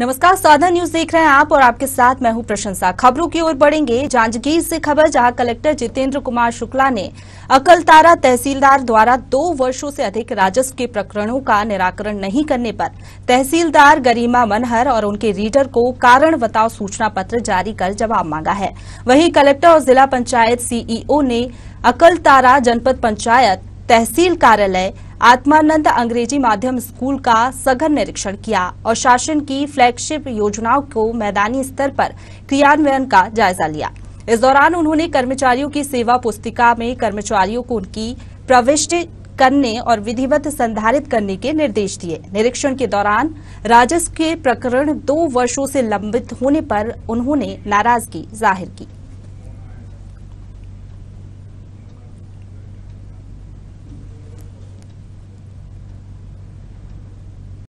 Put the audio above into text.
नमस्कार साधन न्यूज देख रहे हैं आप और आपके साथ मैं हूं प्रशंसा खबरों की ओर बढ़ेंगे जांजगीर से खबर जहां कलेक्टर जितेंद्र कुमार शुक्ला ने अकलतारा तहसीलदार द्वारा दो वर्षों से अधिक राजस्व के प्रकरणों का निराकरण नहीं करने पर तहसीलदार गरिमा मनहर और उनके रीडर को कारण बताओ सूचना पत्र जारी कर जवाब मांगा है वही कलेक्टर और जिला पंचायत सीईओ ने अकलतारा जनपद पंचायत तहसील कार्यालय आत्मानंद अंग्रेजी माध्यम स्कूल का सघन निरीक्षण किया और शासन की फ्लैगशिप योजनाओं को मैदानी स्तर पर क्रियान्वयन का जायजा लिया इस दौरान उन्होंने कर्मचारियों की सेवा पुस्तिका में कर्मचारियों को उनकी प्रविष्टि करने और विधिवत संधारित करने के निर्देश दिए निरीक्षण के दौरान राजस्व के प्रकरण दो वर्षों से लंबित होने पर उन्होंने नाराजगी जाहिर की